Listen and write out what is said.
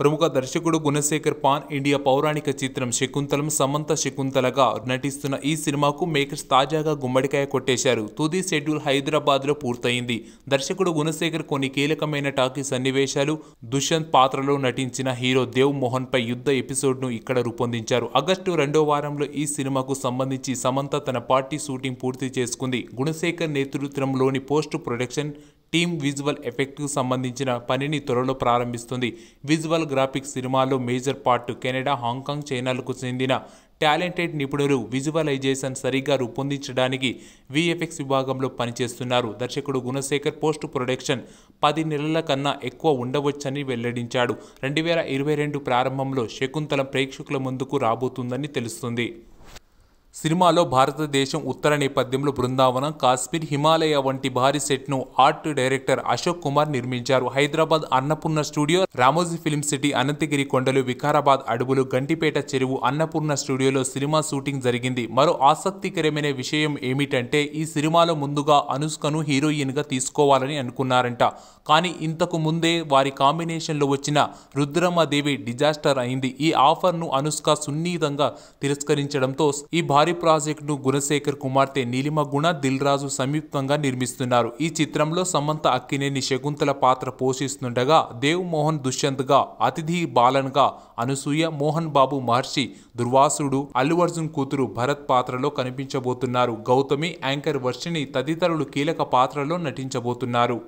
ప్రముఖ దర్శకుడు Gunasekhar pan India పౌరాణిక చిత్రం శకుంతలం సమంత శకుంతలగా నటిస్తున్న ఈ సినిమాకు మేకర్స్ తాజాగా గుమ్మడికాయ కొట్టేశారు తుది షెడ్యూల్ హైదరాబాద్లో పూర్తయింది దర్శకుడు గుణశేఖర్ కొన్ని కీలకమైన టాకీ సన్నివేశాలు దుష్యంత్ పాత్రలో నటించిన హీరో దేవ్ మోహన్పై యుద్ధ ఎపిసోడ్ను ఇక్కడ రూపొందించారు ఆగస్టు రెండో వారంలో ఈ సినిమాకు సంబంధించి సమంత తన పార్టీ షూటింగ్ పూర్తి చేసుకుంది గుణశేఖర్ నేతృత్వంలోని పోస్ట్ ప్రొడక్షన్ టీం విజువల్ ఎఫెక్ట్కు సంబంధించిన పనిని త్వరలో ప్రారంభిస్తుంది విజువల్ గ్రాఫిక్స్ సినిమాలో మేజర్ పార్ట్ కెనడా హాంకాంగ్ చైనాలకు చెందిన టాలెంటెడ్ నిపుణులు విజువలైజేషన్ సరిగ్గా రూపొందించడానికి విఎఫ్ఎక్స్ విభాగంలో పనిచేస్తున్నారు దర్శకుడు గుణశేఖర్ పోస్ట్ ప్రొడక్షన్ పది నెలల కన్నా ఎక్కువ ఉండవచ్చని వెల్లడించాడు రెండు వేల ఇరవై రెండు ప్రారంభంలో శకుంతలం ప్రేక్షకుల ముందుకు రాబోతుందని తెలుస్తుంది సినిమాలో భారతదేశం ఉత్తర నేపథ్యంలో బృందావనం కాశ్మీర్ హిమాలయ వంటి భారీ సెట్ను ఆర్ట్ డైరెక్టర్ అశోక్ కుమార్ నిర్మించారు Hyderabad Annapurna studio Ramoji film city Ananthagiri కొండలు వికారాబాద్ అడవులు గంటిపేట చెరువు అన్నపూర్ణ స్టూడియోలో సినిమా షూటింగ్ జరిగింది మరో ఆసక్తికరమైన విషయం ఏమిటంటే ఈ సినిమాలో ముందుగా అనుష్కను హీరోయిన్గా తీసుకోవాలని అనుకున్నారంట కానీ ఇంతకు ముందే వారి కాంబినేషన్లో వచ్చిన రుద్రమ్మదేవి డిజాస్టర్ అయింది ఈ ఆఫర్ను అనుష్క సున్నితంగా తిరస్కరించడంతో ఈ భారీ ప్రాజెక్టును గుణశేఖర్ కుమార్తె నీలిమ గుణ దిల్రాజు సంయుక్తంగా నిర్మిస్తున్నారు ఈ చిత్రంలో సమంత అక్కినేని శకుంతల పాత్ర పోషిస్తుండగా దేవ్ మోహన్ దుష్యంత్గా అతిథి బాలన్గా అనుసూయ మోహన్ బాబు మహర్షి దుర్వాసుడు అల్లు అర్జున్ కూతురు భరత్ పాత్రలో కనిపించబోతున్నారు గౌతమి యాంకర్ వర్షిణి తదితరులు కీలక పాత్రలో నటించబోతున్నారు